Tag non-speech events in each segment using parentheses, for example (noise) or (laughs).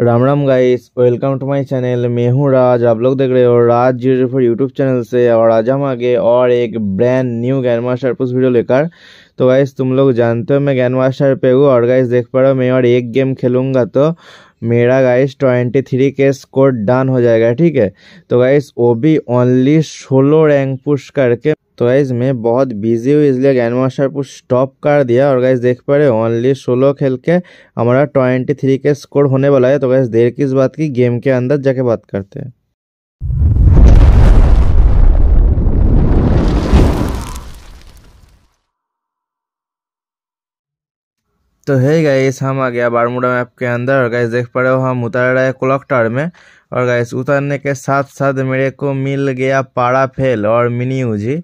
Ram Ram guys welcome to my channel मैं हूँ राज आप लोग देख रहे हो Raj zero four YouTube channel से और आज हम आगे और एक ब्रांड न्यू गैन मास्टर पुस वीडियो लेकर तो गाइस तुम लोग जानते हो मैं गैन मास्टर पे हूँ और गाइस देख पा रहा हूँ मैं और एक गेम खेलूँगा तो मेरा गाइस ट्वेंटी थ्री के स्कोर डन हो जाएगा ठीक है तो गाइस वो भी ओनली सोलो रैंक पुश करके तो गाइज मैं बहुत बिजी हुई इसलिए ग्रैंड मास्टर को स्टॉप कर दिया और गाइज देख पा रहे ओनली सोलो खेल के हमारा ट्वेंटी थ्री के स्कोर होने वाला है तो गाइज देर किस बात की गेम के अंदर जाके बात करते हैं तो है गाइस हम आ गया बारमूडा मैप के अंदर और गाइस देख पा रहे हो हम उतर रहे हैं क्लॉक टावर में और गाइस उतरने के साथ साथ मेरे को मिल गया पारा फेल और मिनी उजी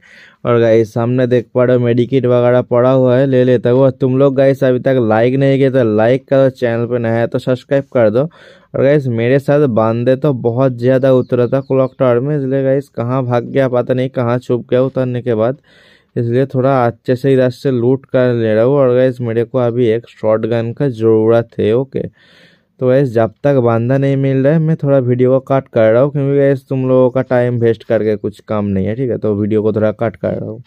और गाइस सामने देख पा रहे हो मेडिकिट वगैरह पड़ा हुआ है ले लेता हुआ तुम लोग गाइस अभी तक लाइक नहीं किया तो लाइक करो चैनल पर नया है तो सब्सक्राइब कर दो और गाइस मेरे साथ बांधे तो बहुत ज़्यादा उतरा था क्लॉक टावर में इसलिए गाइस कहाँ भाग गया पता नहीं कहाँ छुप गया उतरने के बाद इसलिए थोड़ा अच्छे से इधर से लूट कर ले रहा हूँ और गैस मेरे को अभी एक शॉर्ट गन का ज़रूरत है ओके तो वैसे जब तक बांधा नहीं मिल रहा है मैं थोड़ा वीडियो को कट कर रहा हूँ क्योंकि वैसे तुम लोगों का टाइम वेस्ट करके कुछ काम नहीं है ठीक है तो वीडियो को थोड़ा कट कर रहा हूँ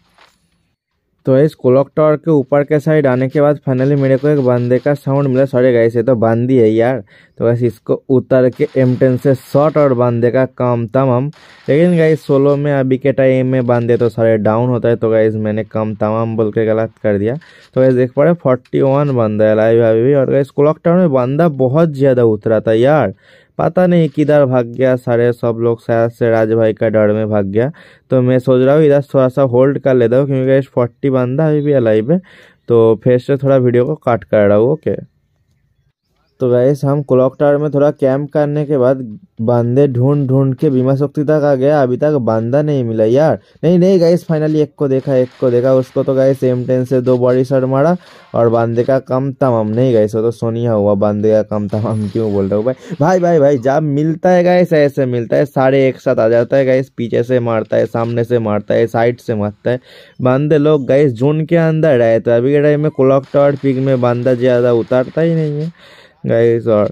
तो इस क्लॉक टावर के ऊपर के साइड आने के बाद फाइनली मेरे को एक बंदे का साउंड मिला सॉरी गाइस ये तो बंदी है यार तो वैसे इसको उतर के एम टेन से शॉट और बंदे का काम तमाम लेकिन गाइस सोलो में अभी के टाइम में बंदे तो सारे डाउन होता है तो गाइस मैंने कम तमाम बोल के गलत कर दिया तो वैसे देख पा रहे फोर्टी वन बंदा है लाइव अभी भी और गाइस क्लॉक टावर में बंदा बहुत ज़्यादा उतरा था यार पता नहीं किधर भाग गया सारे सब लोग शायद से राज भाई का डर में भाग गया तो मैं सोच रहा हूँ इधर थोड़ा सा होल्ड कर लेता हूँ क्योंकि फोर्टी बंदा अभी भी अलाइव है तो फिर से थोड़ा वीडियो को काट कर रहा हूँ ओके तो गैस हम क्लॉक टावर में थोड़ा कैंप करने के बाद बांधे ढूंढ ढूंढ के बीमा शक्ति तक आ गया अभी तक बांधा नहीं मिला यार नहीं नहीं गैस फाइनली एक को देखा एक को देखा उसको तो गए सेम टेन से दो बॉडी शॉट मारा और बांदे का कम तमाम नहीं गए वो तो सोनिया हुआ बांधे का कम तमाम (laughs) क्यों बोल रहे हो भाई भाई भाई भाई जब मिलता है गैस ऐसे मिलता है साढ़े एक साथ आ जाता है गैस पीछे से मारता है सामने से मारता है साइड से मारता है बांधे लोग गैस जोन के अंदर आए तो अभी के टाइम में क्लॉक टावर पिक में बांधा ज़्यादा उतारता ही नहीं है गाइस और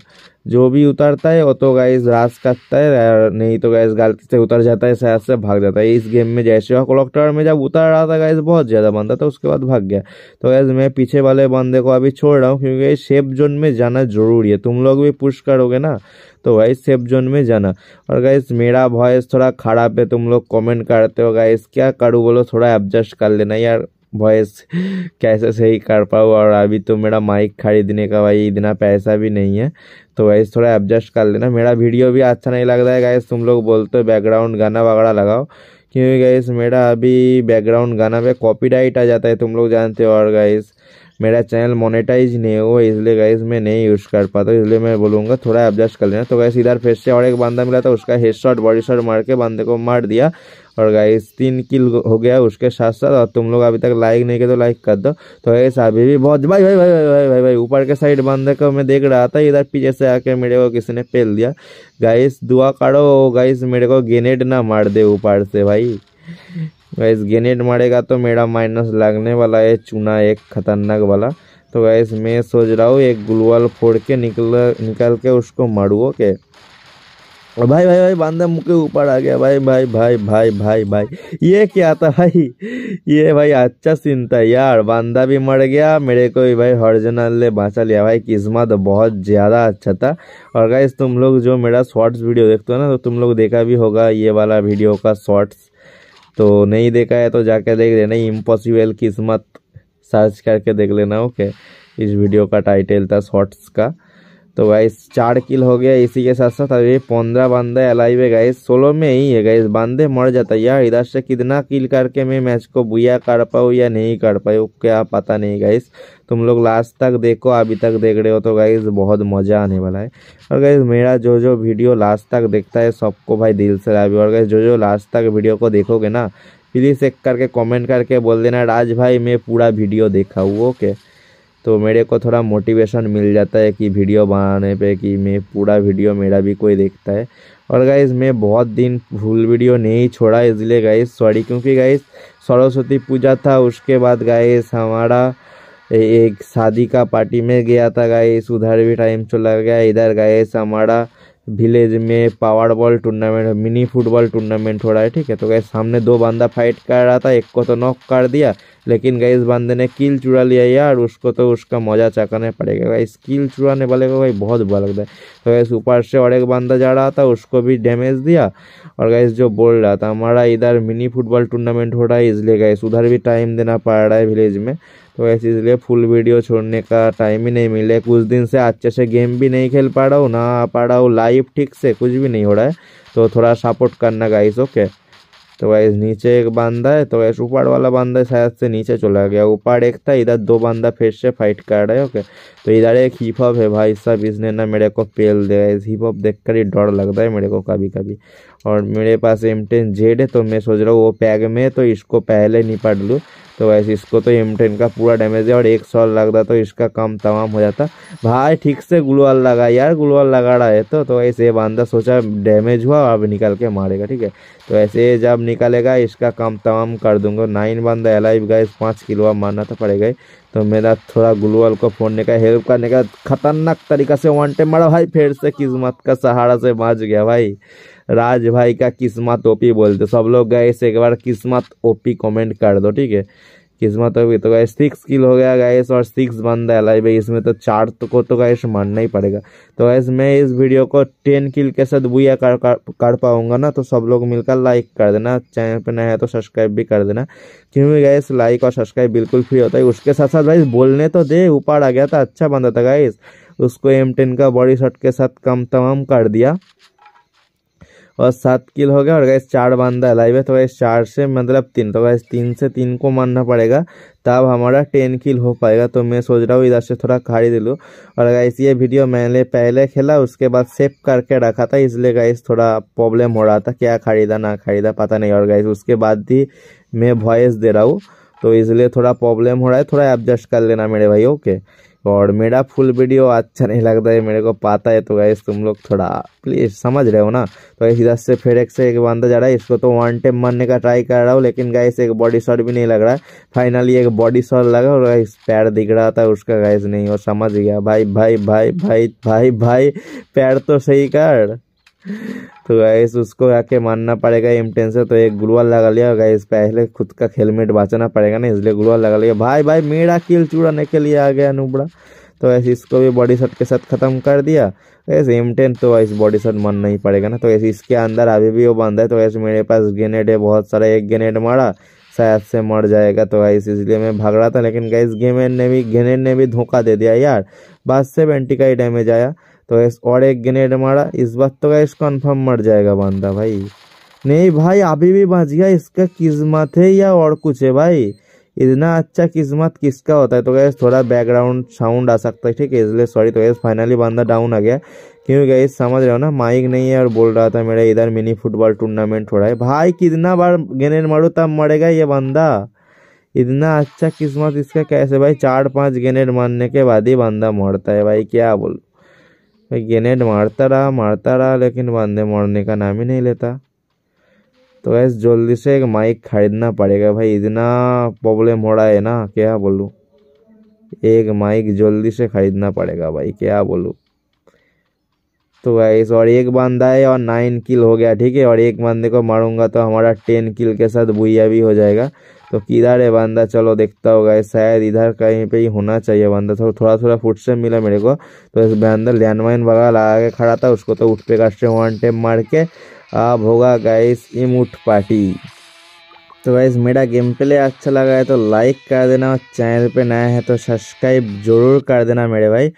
जो भी उतरता है वो तो गाइस रास करता है और नहीं तो गाइस गलती से उतर जाता है शायद से भाग जाता है इस गेम में जैसे क्लॉक्टर में जब उतर रहा था गाइस बहुत ज़्यादा बंदा था उसके बाद भाग गया तो गैस मैं पीछे वाले बंदे को अभी छोड़ रहा हूँ क्योंकि सेफ जोन में जाना जरूरी है तुम लोग भी पुश करोगे ना तो गाइस सेफ जोन में जाना और गाइस मेरा वॉयस थोड़ा खराब है तुम लोग कॉमेंट करते हो गाइस क्या करूँ बोलो थोड़ा एडजस्ट कर लेना यार वॉइस कैसे सही कर पाऊँ और अभी तो मेरा माइक खरीदने का भाई इतना पैसा भी नहीं है तो वैसे थोड़ा एडजस्ट कर लेना मेरा वीडियो भी अच्छा नहीं लग रहा है गैस तुम लोग बोलते हो बैकग्राउंड गाना वगैरह लगाओ क्योंकि गैस मेरा अभी बैकग्राउंड गाना पे कॉपीराइट आ जाता है तुम लोग जानते हो और गैस मेरा चैनल मोनेटाइज नहीं हुआ इसलिए गैस मैं नहीं यूज़ कर पाता इसलिए मैं बोलूँगा थोड़ा एडजस्ट कर लेना तो गैस इधर फिर से और एक बंदा मिला था उसका हेड शॉट बॉडी शॉट मार के बंदे को मार दिया और गाइस तीन किल हो गया उसके साथ साथ और तुम लोग अभी तक लाइक नहीं किए तो लाइक कर दो तो गैस अभी भी बहुत भाई भाई भाई भाई भाई भाई ऊपर के साइड बंदे को मैं देख रहा था इधर पीछे से आके मेरे को किसी ने फेल दिया गाइस दुआ करो गाइस मेरे को ग्रेनेड ना मार दे ऊपर से भाई गैस गेनेट मारेगा तो मेरा माइनस लगने वाला है चूना एक खतरनाक वाला तो गैस मैं सोच रहा हूँ एक ग्लूवाल फोड़ के निकल निकाल के उसको ओके के भाई भाई भाई बांदा मुँह के ऊपर आ गया भाई भाई भाई भाई भाई भाई ये क्या था भाई ये भाई अच्छा सीन था यार बांधा भी मर गया मेरे को भी भाई हॉर्जनल ने बाँचा लिया भाई किस्मत बहुत ज़्यादा अच्छा था और गाइस तुम लोग जो मेरा शॉर्ट्स वीडियो देखते हो ना तो तुम लोग देखा भी होगा ये वाला वीडियो का शॉर्ट्स तो नहीं देखा है तो जाके देख लेना इम्पॉसिबल किस्मत सर्च करके देख लेना ओके इस वीडियो का टाइटल था शॉर्ट्स का तो गाइस चार किल हो गया इसी के साथ साथ अभी पंद्रह बंदे अलाइव है गाइस सोलो में ही है गाइस बंदे मर जाता है यार इधर से कितना किल करके मैं मैच को बुया कर पाऊँ या नहीं कर पाऊँ क्या पता नहीं गाइस तुम लोग लास्ट तक देखो अभी तक देख रहे हो तो गाइस बहुत मज़ा आने वाला है और गाइस मेरा जो जो वीडियो लास्ट तक देखता है सबको भाई दिल से लाभ और गाइस जो जो लास्ट तक वीडियो को देखोगे ना प्लीज़ एक करके कॉमेंट करके बोल देना राज भाई मैं पूरा वीडियो देखा हूँ ओके तो मेरे को थोड़ा मोटिवेशन मिल जाता है कि वीडियो बनाने पे कि मैं पूरा वीडियो मेरा भी कोई देखता है और गाइज़ मैं बहुत दिन फुल वीडियो नहीं छोड़ा इसलिए गाइज़ सॉरी क्योंकि गाइज़ सरस्वती पूजा था उसके बाद गाइस हमारा एक शादी का पार्टी में गया था गाइस उधर भी टाइम चला गया इधर गाइस हमारा विलेज में power ball tournament mini football tournament हो रहा है ठीक है तो गए सामने दो बंदा फाइट कर रहा था एक को तो नॉक कर दिया लेकिन इस बंदे ने किल चुरा लिया यार उसको तो उसका मजा चकाने पड़ेगा गाइस किल चुराने वाले को भाई बहुत बुरा लगता है तो गए ऊपर से और एक बंदा जा रहा था उसको भी डैमेज दिया और गए जो बोल रहा था हमारा इधर मिनी फुटबॉल टूर्नामेंट हो रहा है इसलिए गए उधर भी टाइम देना पड़ रहा है विलेज में तो ऐसे इसलिए फुल वीडियो छोड़ने का टाइम ही नहीं मिले कुछ दिन से अच्छे से गेम भी नहीं खेल पा रहा हूँ ना आ पा रहा हूँ लाइव ठीक से कुछ भी नहीं हो रहा है तो थोड़ा सपोर्ट करना गाइस ओके तो वैसे नीचे एक बांदा है तो वैसे ऊपर वाला बांदा शायद से नीचे चला गया ऊपर एक था इधर दो बंदा फिर से फाइट कर रहे ओके तो इधर एक हिप हॉप है भाई साहब इसने ना मेरे को पेल दिया इस हिप हॉप देख कर ही डर लगता है मेरे को कभी कभी और मेरे पास एम टेन जेड है तो मैं सोच रहा हूँ वो पैग में तो इसको पहले निपट लूँ तो वैसे इसको तो एम टेन का पूरा डैमेज है और एक सौ रहा तो इसका काम तमाम हो जाता भाई ठीक से ग्लोअल लगा यार ग्लोअल लगा रहा है तो तो वैसे ये बंदा सोचा डैमेज हुआ अब निकल के मारेगा ठीक है तो ऐसे जब निकालेगा इसका काम तमाम कर दूंगा नाइन बंदा आई गए पाँच किलो अब मारना तो पड़ेगा तो मेरा थोड़ा ग्लोअल को फोड़ने का हेल्प करने का खतरनाक तरीका से वन टाइम मारा भाई फिर से किस्मत का सहारा से बाँच गया भाई राज भाई का किस्मत ओपी बोलते सब लोग गए एक बार किस्मत ओपी कमेंट कर दो ठीक है किस्मत ओपी तो गए सिक्स किल हो गया गए और सिक्स बंदा है लाइव इसमें तो चार तो को तो गए मानना ही पड़ेगा तो गैस मैं इस वीडियो को टेन किल के साथ बुआ कर कर, कर पाऊंगा ना तो सब लोग मिलकर लाइक कर देना चैनल पर नया है तो सब्सक्राइब भी कर देना क्योंकि गैस लाइक और सब्सक्राइब बिल्कुल फ्री होता है उसके साथ साथ भाई बोलने तो दे ऊपर आ गया था अच्छा बंदा था गाइस उसको एम टेन का बॉडी शॉट के साथ कम तमाम कर दिया और सात किल हो गया और गैस चार बंदा लाइव है तो गैस चार से मतलब तीन तो गैस तीन से तीन को मारना पड़ेगा तब हमारा टेन किल हो पाएगा तो मैं सोच रहा हूँ इधर से थोड़ा खरीद लूँ और गैस ये वीडियो मैंने पहले खेला उसके बाद सेव करके रखा था इसलिए गैस थोड़ा प्रॉब्लम हो रहा था क्या खरीदा ना खरीदा पता नहीं और गैस उसके बाद भी मैं वॉइस दे रहा हूँ तो इसलिए थोड़ा प्रॉब्लम हो रहा है थोड़ा एडजस्ट कर लेना मेरे भाई ओके और मेरा फुल वीडियो अच्छा नहीं लगता है मेरे को पता है तो गाइस तुम लोग थोड़ा प्लीज़ समझ रहे हो ना तो इस इधर से फिर एक से एक बंदा जा रहा है इसको तो वन टेप मारने का ट्राई कर रहा हूँ लेकिन गाइस एक बॉडी शॉट भी नहीं लग रहा है फाइनली एक बॉडी शॉट लगा और गाइस पैर दिख रहा था उसका गाइस नहीं और समझ गया भाई भाई भाई भाई भाई भाई पैर तो सही कर तो गैस उसको आके मानना पड़ेगा एम टेन से तो एक गुलवा लगा लिया गैस पहले खुद का हेलमेट बचाना पड़ेगा ना इसलिए गुलवा लगा लिया भाई भाई मेरा किल चुड़ाने के लिए आ गया नुबड़ा तो ऐसे इसको भी बॉडी शॉट के साथ ख़त्म कर दिया ऐसे एम टेन तो ऐसे बॉडी शॉट मन नहीं पड़ेगा ना तो ऐसे इसके अंदर अभी भी वो बंद है तो ऐसे मेरे पास ग्रेनेड है बहुत सारा एक ग्रेनेड मारा शायद से मर जाएगा तो ऐसे इसलिए मैं भाग रहा था लेकिन गैस गेमेन ने भी ग्रेनेड ने भी धोखा दे दिया यार बाद से बेंटी का ही डैमेज आया तो और एक ग्रेनेड मारा इस बार तो गैस कन्फर्म मर जाएगा बंदा भाई नहीं भाई अभी भी बच गया इसका किस्मत है या और कुछ है भाई इतना अच्छा किस्मत किसका होता है तो गैस थोड़ा बैकग्राउंड साउंड आ सकता है ठीक है इसलिए सॉरी तो गैस फाइनली बंदा डाउन आ गया क्यों गैस समझ रहे हो ना माइक नहीं है और बोल रहा था मेरा इधर मिनी फुटबॉल टूर्नामेंट हो रहा है भाई कितना बार गेनेड मारू तब मरेगा ये बंदा इतना अच्छा किस्मत इसका कैसे भाई चार पांच गेनेड मारने के बाद ही बंदा मरता है भाई क्या बोल ग्रेनेड मारता रहा मारता रहा लेकिन बंदे मरने का नाम ही नहीं लेता तो ऐसे जल्दी से एक माइक खरीदना पड़ेगा भाई इतना प्रॉब्लम हो रहा है ना क्या बोलूँ एक माइक जल्दी से खरीदना पड़ेगा भाई क्या बोलूँ तो गाइस और एक बंदा है और नाइन किल हो गया ठीक है और एक बंदे को मारूंगा तो हमारा टेन किल के साथ बुइया भी हो जाएगा तो किधर है बंदा चलो देखता होगा शायद इधर कहीं पे ही होना चाहिए बंदा तो थोड़ा थोड़ा थोड़ा फुट से मिला मेरे को तो इस लैंड लैंडमाइन वगैरह लगा के खड़ा था उसको तो उठ पे कष्ट वन टेप मार के अब होगा गाइस उठ पार्टी तो गाइस मेरा गेम प्ले अच्छा लगा है तो लाइक कर देना और चैनल पे नया है तो सब्सक्राइब जरूर कर देना मेरे भाई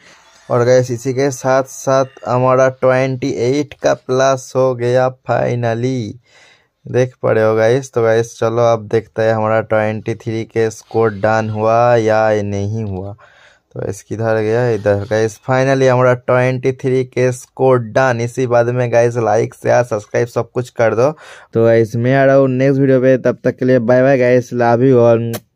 और गैस इसी के साथ साथ हमारा ट्वेंटी एट का प्लस हो गया फाइनली देख पड़े हो गैस तो गैस चलो अब देखते हैं हमारा ट्वेंटी थ्री के स्कोर डन हुआ या नहीं हुआ तो इस किधर गया इधर गाइस फाइनली हमारा ट्वेंटी थ्री के स्कोर डन इसी बाद में गाइस लाइक शेयर सब्सक्राइब सब कुछ कर दो तो इसमें मैं आ रहा हूँ नेक्स्ट वीडियो पे तब तक के लिए bye bye guys love you और